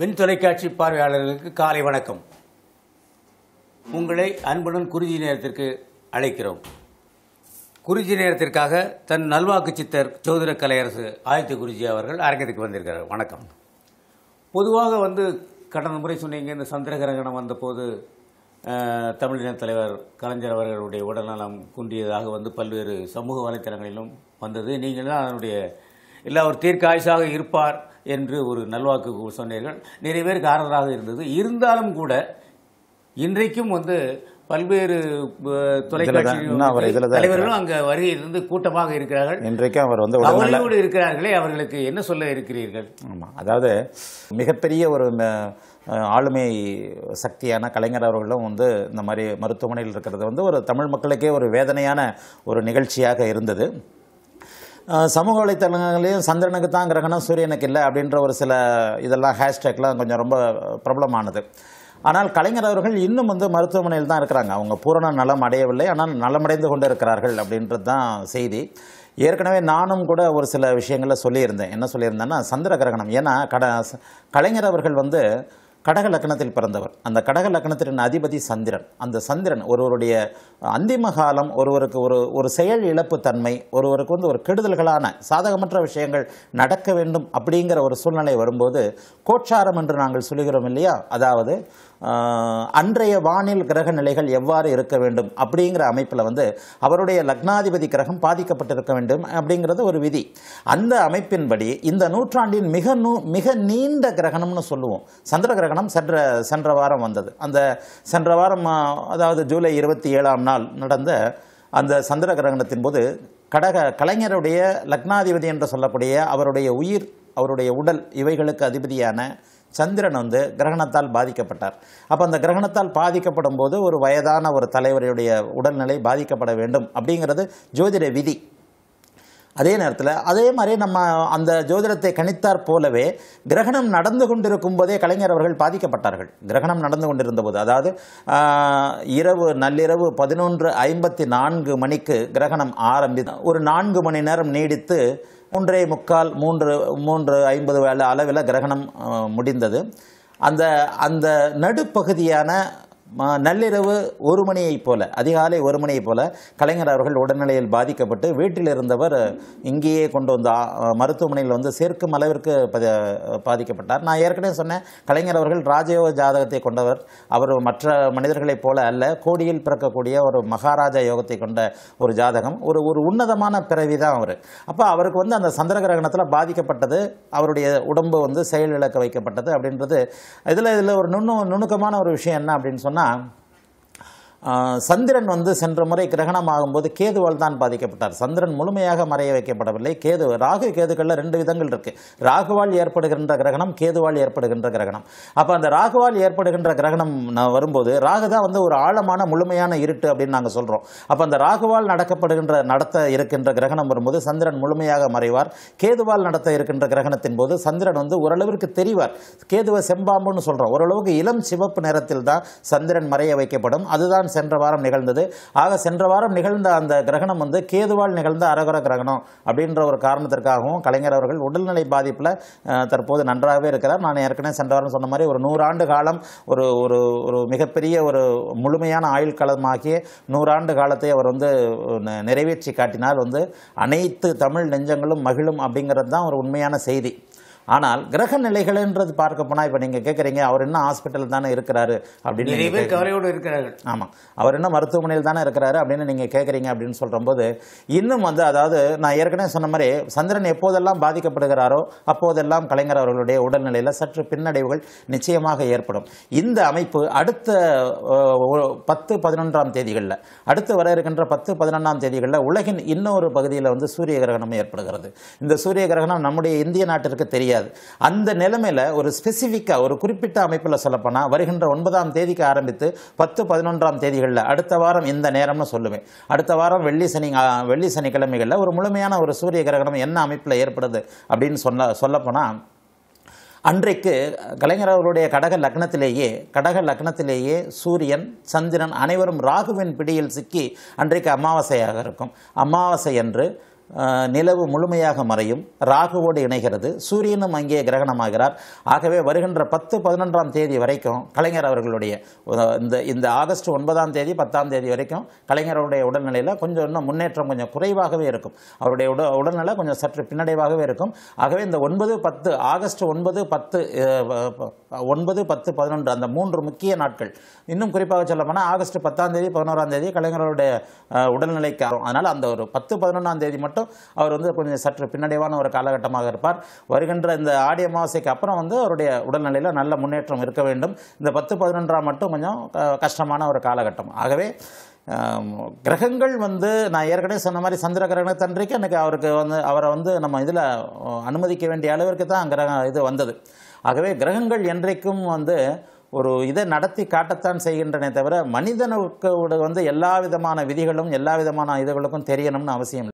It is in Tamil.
வெண் தொலைக்காட்சி பார்வையாளர்களுக்கு காலை வணக்கம் உங்களை அன்புடன் குருஜி நேரத்திற்கு அழைக்கிறோம் குருஜி நேரத்திற்காக தன் நல்வாக்கு சித்தர் சோதர கலையரசு ஆதித்த குருஜி அவர்கள் அரங்கத்துக்கு வந்திருக்கிறார் வணக்கம் பொதுவாக வந்து கடந்த முறை சொன்னீங்க இந்த சந்திரகிரகணம் வந்தபோது தமிழின தலைவர் கலைஞர் அவர்களுடைய உடல்நலம் குன்றியதாக வந்து பல்வேறு சமூக வலைத்தளங்களிலும் வந்தது நீங்கள்தான் அதனுடைய இல்லை அவர் தீர்க்காயுசாக இருப்பார் என்று ஒரு நல்வாக்கு சொன்னீர்கள் நிறைய பேருக்கு ஆறுதலாக இருந்தது இருந்தாலும் கூட இன்றைக்கும் வந்து பல்வேறு தொலைக்காட்சி தலைவர்களும் அங்க வருகை இருந்து கூட்டமாக இருக்கிறார்கள் இன்றைக்கு அவர் வந்து அவர்களோடு இருக்கிறார்களே அவர்களுக்கு என்ன சொல்ல இருக்கிறீர்கள் ஆமாம் அதாவது மிகப்பெரிய ஒரு ஆளுமை சக்தியான கலைஞர் அவர்களும் வந்து இந்த மாதிரி மருத்துவமனையில் இருக்கிறது வந்து ஒரு தமிழ் மக்களுக்கே ஒரு வேதனையான ஒரு நிகழ்ச்சியாக இருந்தது சமூக வலைத்தளங்களையும் சந்திரனுக்கு தான் கிரகணம் சூரியனுக்கு இல்லை அப்படின்ற ஒரு சில இதெல்லாம் ஹேஷ்டேக்லாம் கொஞ்சம் ரொம்ப பிரபலமானது ஆனால் கலைஞர் அவர்கள் இன்னும் வந்து மருத்துவமனையில் தான் இருக்கிறாங்க அவங்க பூரண நலம் அடையவில்லை ஆனால் நலமடைந்து கொண்டு இருக்கிறார்கள் அப்படின்றது தான் செய்தி ஏற்கனவே நானும் கூட ஒரு சில விஷயங்களை சொல்லியிருந்தேன் என்ன சொல்லியிருந்தேன்னா சந்திர கிரகணம் ஏன்னா கட கலைஞர் அவர்கள் வந்து கடக லக்னத்தில் பிறந்தவர் அந்த கடக லக்னத்தின் அதிபதி சந்திரன் அந்த சந்திரன் ஒருவருடைய அந்திம காலம் ஒருவருக்கு ஒரு ஒரு செயல் இழப்பு தன்மை ஒருவருக்கு வந்து ஒரு கெடுதல்களான சாதகமற்ற விஷயங்கள் நடக்க வேண்டும் அப்படிங்கிற ஒரு சூழ்நிலை வரும்போது கோட்சாரம் என்று நாங்கள் சொல்லுகிறோம் இல்லையா அதாவது அன்றைய வானில் கிரக நிலைகள் எவ்வாறு இருக்க வேண்டும் அப்படிங்கிற அமைப்பில் வந்து அவருடைய லக்னாதிபதி கிரகம் பாதிக்கப்பட்டிருக்க வேண்டும் அப்படிங்கிறது ஒரு விதி அந்த அமைப்பின்படி இந்த நூற்றாண்டின் மிக நூ மிக நீண்ட கிரகணம்னு சொல்லுவோம் சந்திர கிரகணம் பிரகடனம் சென்ற சென்ற வாரம் வந்தது அந்த சென்ற வாரம் அதாவது ஜூலை இருபத்தி ஏழாம் நாள் நடந்த அந்த சந்திர கிரகணத்தின் போது கடக கலைஞருடைய லக்னாதிபதி என்று சொல்லக்கூடிய அவருடைய உயிர் அவருடைய உடல் இவைகளுக்கு அதிபதியான சந்திரன் வந்து கிரகணத்தால் பாதிக்கப்பட்டார் அப்போ அந்த கிரகணத்தால் பாதிக்கப்படும் போது ஒரு வயதான ஒரு தலைவருடைய உடல்நிலை பாதிக்கப்பட வேண்டும் அப்படிங்கிறது ஜோதிட விதி அதே நேரத்தில் அதே மாதிரி நம்ம அந்த ஜோதிடத்தை கணித்தார் போலவே கிரகணம் நடந்து கொண்டிருக்கும் போதே கலைஞர் அவர்கள் பாதிக்கப்பட்டார்கள் கிரகணம் நடந்து கொண்டிருந்த போது அதாவது இரவு நள்ளிரவு பதினொன்று ஐம்பத்தி நான்கு மணிக்கு கிரகணம் ஆரம்பி ஒரு நான்கு மணி நேரம் நீடித்து மூன்றே முக்கால் மூன்று மூன்று ஐம்பது அளவில் கிரகணம் முடிந்தது அந்த அந்த நடுப்பகுதியான நள்ளிரவு ஒரு மணியைப் போல அதிகாலை ஒரு மணியைப் போல கலைஞர் அவர்கள் உடல்நிலையில் பாதிக்கப்பட்டு வீட்டில் இருந்தவர் இங்கேயே கொண்டு வந்த மருத்துவமனையில் வந்து சேர்க்கும் அளவிற்கு பாதிக்கப்பட்டார் நான் ஏற்கனவே சொன்னேன் கலைஞர் அவர்கள் ராஜயோக ஜாதகத்தை கொண்டவர் அவர் மற்ற மனிதர்களைப் போல அல்ல கோடியில் பிறக்கக்கூடிய ஒரு மகாராஜா யோகத்தை கொண்ட ஒரு ஜாதகம் ஒரு ஒரு உன்னதமான பிறவி தான் அவர் அப்போ அவருக்கு வந்து அந்த சந்திர கிரகணத்தில் பாதிக்கப்பட்டது அவருடைய உடம்பு வந்து செயலிழக்க வைக்கப்பட்டது அப்படின்றது இதில் இதில் ஒரு நுண்ணு நுணுக்கமான ஒரு விஷயம் என்ன அப்படின்னு சொன்னால் karena சந்திரன் வந்து சென்ற முறை கிரகணம் ஆகும்போது கேதுவால் தான் பாதிக்கப்பட்டார் சந்திரன் முழுமையாக மறைய வைக்கப்படவில்லை கேது ராகு கேதுகளில் ரெண்டு விதங்கள் இருக்குது ராகுவால் ஏற்படுகின்ற கிரகணம் கேதுவால் ஏற்படுகின்ற கிரகணம் அப்போ அந்த ராகுவால் ஏற்படுகின்ற கிரகணம் வரும்போது ராகு தான் வந்து ஒரு ஆழமான முழுமையான இருட்டு அப்படின்னு நாங்கள் சொல்கிறோம் அப்போ அந்த ராகுவால் நடக்கப்படுகின்ற நடத்த இருக்கின்ற கிரகணம் வரும்போது சந்திரன் முழுமையாக மறைவார் கேதுவால் நடத்த இருக்கின்ற கிரகணத்தின் போது சந்திரன் வந்து ஓரளவிற்கு தெரிவார் கேதுவை செம்பாம்புன்னு சொல்கிறோம் ஓரளவுக்கு இளம் சிவப்பு நிறத்தில் தான் சந்திரன் மறைய வைக்கப்படும் அதுதான் சென்ற வாரம் நிகழ்ந்தது ஆக சென்ற வாரம் நிகழ்ந்த அந்த கிரகணம் வந்து கேதுவால் நிகழ்ந்த அரகர கிரகணம் அப்படின்ற ஒரு காரணத்திற்காகவும் கலைஞர் அவர்கள் உடல்நிலை பாதிப்பில் தற்போது நன்றாகவே இருக்கிறார் நான் ஏற்கனவே சென்ற வாரம் சொன்ன மாதிரி ஒரு நூறாண்டு காலம் ஒரு ஒரு ஒரு மிகப்பெரிய ஒரு முழுமையான ஆயுள் காலமாகிய நூறாண்டு காலத்தை அவர் வந்து நிறைவேற்றி காட்டினால் வந்து அனைத்து தமிழ் நெஞ்சங்களும் மகிழும் அப்படிங்கிறது தான் ஒரு உண்மையான செய்தி ஆனால் கிரக நிலைகள் என்றது பார்க்க போனால் இப்போ நீங்கள் கேட்குறீங்க அவர் என்ன ஹாஸ்பிட்டலில் தானே இருக்கிறாரு அப்படின்னு கவலையோடு இருக்கிறார்கள் ஆமாம் அவர் என்ன மருத்துவமனையில் தானே இருக்கிறாரு அப்படின்னு நீங்கள் கேட்குறீங்க அப்படின்னு சொல்கிறபோது இன்னும் வந்து அதாவது நான் ஏற்கனவே சொன்ன மாதிரி சந்திரன் எப்போதெல்லாம் பாதிக்கப்படுகிறாரோ அப்போதெல்லாம் கலைஞர் அவர்களுடைய உடல்நிலையில் சற்று பின்னடைவுகள் நிச்சயமாக ஏற்படும் இந்த அமைப்பு அடுத்த பத்து பதினொன்றாம் தேதிகளில் அடுத்து வர இருக்கின்ற பத்து பதினொன்றாம் தேதிகளில் உலகின் இன்னொரு பகுதியில் வந்து சூரிய கிரகணம் ஏற்படுகிறது இந்த சூரிய கிரகணம் நம்முடைய இந்திய நாட்டிற்கு தெரியாது முடியாது அந்த நிலைமையில் ஒரு ஸ்பெசிஃபிக்காக ஒரு குறிப்பிட்ட அமைப்பில் சொல்லப்போனால் வருகின்ற ஒன்பதாம் தேதிக்கு ஆரம்பித்து பத்து பதினொன்றாம் தேதிகளில் அடுத்த வாரம் இந்த நேரம்னு சொல்லுவேன் அடுத்த வாரம் வெள்ளி சனி வெள்ளி சனிக்கிழமைகளில் ஒரு முழுமையான ஒரு சூரிய கிரகணம் என்ன அமைப்பில் ஏற்படுது அப்படின்னு சொல்ல சொல்லப்போனால் அன்றைக்கு கலைஞர் அவருடைய கடக லக்னத்திலேயே கடக லக்னத்திலேயே சூரியன் சந்திரன் அனைவரும் ராகுவின் பிடியில் சிக்கி அன்றைக்கு அமாவாசையாக இருக்கும் அமாவாசை என்று நிலவு முழுமையாக மறையும் ராகுவோடு இணைகிறது சூரியனும் அங்கே கிரகணமாகிறார் ஆகவே வருகின்ற பத்து பதினொன்றாம் தேதி வரைக்கும் கலைஞர் அவர்களுடைய இந்த இந்த ஆகஸ்ட் ஒன்பதாம் தேதி பத்தாம் தேதி வரைக்கும் கலைஞருடைய உடல்நிலையில் கொஞ்சம் இன்னும் முன்னேற்றம் கொஞ்சம் குறைவாகவே இருக்கும் அவருடைய உட உடல்நிலை கொஞ்சம் சற்று பின்னடைவாகவே இருக்கும் ஆகவே இந்த ஒன்பது பத்து ஆகஸ்ட் ஒன்பது பத்து ஒன்பது பத்து பதினொன்று அந்த மூன்று முக்கிய நாட்கள் இன்னும் குறிப்பாக சொல்லப்போனால் ஆகஸ்ட் பத்தாம் தேதி பதினோராம் தேதி கலைஞருடைய உடல்நிலைக்கு அதனால் அந்த ஒரு பத்து பதினொன்றாம் தேதி மட்டும் மட்டும் அவர் வந்து கொஞ்சம் சற்று பின்னடைவான ஒரு காலகட்டமாக இருப்பார் வருகின்ற இந்த ஆடி அமாவாசைக்கு அப்புறம் வந்து அவருடைய உடல்நிலையில் நல்ல முன்னேற்றம் இருக்க வேண்டும் இந்த பத்து பதினொன்றாம் மட்டும் கொஞ்சம் கஷ்டமான ஒரு காலகட்டம் ஆகவே கிரகங்கள் வந்து நான் ஏற்கனவே சொன்ன மாதிரி சந்திர கிரகணத்தன்றைக்கு எனக்கு அவருக்கு வந்து அவரை வந்து நம்ம இதில் அனுமதிக்க வேண்டிய அளவிற்கு தான் கிரகம் இது வந்தது ஆகவே கிரகங்கள் என்றைக்கும் வந்து ஒரு இதை நடத்தி காட்டத்தான் செய்கின்றனே தவிர மனிதனுக்கு வந்து எல்லா விதமான விதிகளும் எல்லா விதமான இதுகளுக்கும் தெரியணும்னு அவசியம்